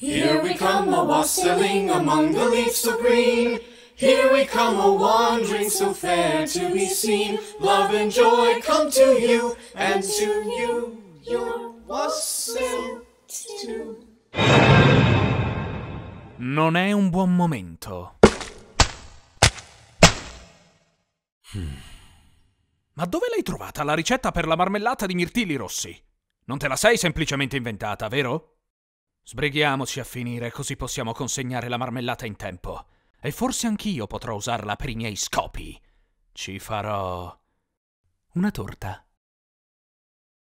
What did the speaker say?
Here we come a wassailing among the leaves so green. Here we come a wandering so fair to be seen. Love and joy come to you, and to you your wassail too. Non è un buon momento. Hmm. Ma dove l'hai trovata la ricetta per la marmellata di mirtilli rossi? Non te la sei semplicemente inventata, vero? Sbrighiamoci a finire, così possiamo consegnare la marmellata in tempo. E forse anch'io potrò usarla per i miei scopi. Ci farò... una torta.